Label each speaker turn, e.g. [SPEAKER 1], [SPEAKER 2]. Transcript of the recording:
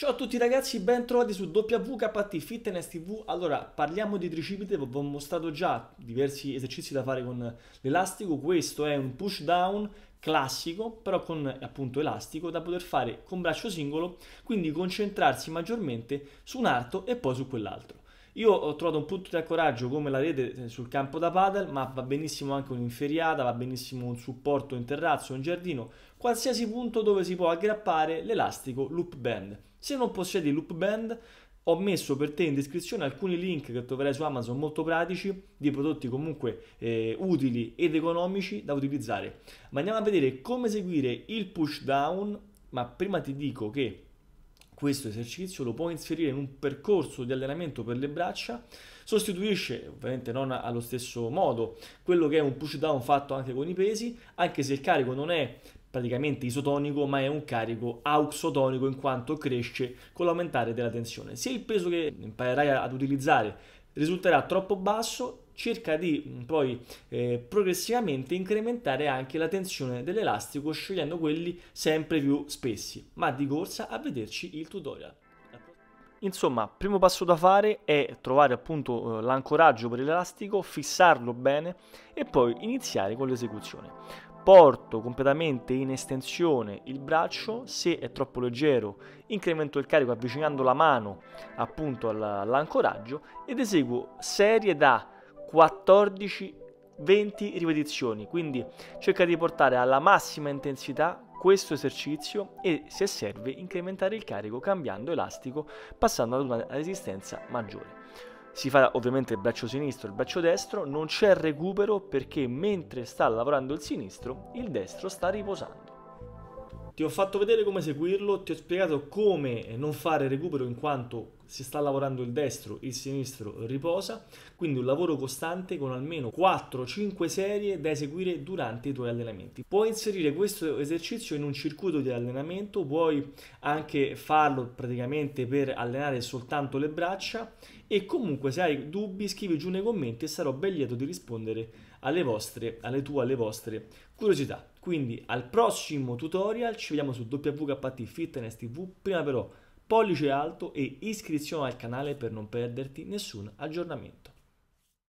[SPEAKER 1] Ciao a tutti ragazzi, ben trovati su WKT Fitness TV. Allora, parliamo di tricipite, vi ho mostrato già diversi esercizi da fare con l'elastico. Questo è un push down classico, però con appunto elastico, da poter fare con braccio singolo, quindi concentrarsi maggiormente su un arto e poi su quell'altro. Io ho trovato un punto di ancoraggio come la rete eh, sul campo da padel, ma va benissimo anche un'inferiata, va benissimo un supporto in terrazzo, un giardino, qualsiasi punto dove si può aggrappare l'elastico loop band. Se non possiedi loop band, ho messo per te in descrizione alcuni link che troverai su Amazon molto pratici di prodotti comunque eh, utili ed economici da utilizzare. Ma andiamo a vedere come eseguire il push down, ma prima ti dico che questo esercizio lo può inserire in un percorso di allenamento per le braccia, sostituisce, ovviamente non allo stesso modo, quello che è un push down fatto anche con i pesi, anche se il carico non è praticamente isotonico, ma è un carico auxotonico in quanto cresce con l'aumentare della tensione. se il peso che imparerai ad utilizzare risulterà troppo basso cerca di mm, poi eh, progressivamente incrementare anche la tensione dell'elastico scegliendo quelli sempre più spessi. Ma di corsa a vederci il tutorial. Insomma, primo passo da fare è trovare appunto eh, l'ancoraggio per l'elastico, fissarlo bene e poi iniziare con l'esecuzione porto completamente in estensione il braccio, se è troppo leggero incremento il carico avvicinando la mano appunto all'ancoraggio ed eseguo serie da 14 20 ripetizioni, quindi cerca di portare alla massima intensità questo esercizio e se serve incrementare il carico cambiando elastico passando ad una resistenza maggiore si fa ovviamente il braccio sinistro e il braccio destro, non c'è recupero perché mentre sta lavorando il sinistro, il destro sta riposando. Ti ho fatto vedere come seguirlo, ti ho spiegato come non fare recupero in quanto si sta lavorando il destro, il sinistro riposa, quindi un lavoro costante con almeno 4-5 serie da eseguire durante i tuoi allenamenti. Puoi inserire questo esercizio in un circuito di allenamento, puoi anche farlo praticamente per allenare soltanto le braccia e comunque se hai dubbi scrivi giù nei commenti e sarò ben lieto di rispondere alle vostre, alle tue, alle vostre curiosità. Quindi al prossimo tutorial ci vediamo su WKT Fitness TV, prima però pollice alto e iscrizione al canale per non perderti nessun aggiornamento.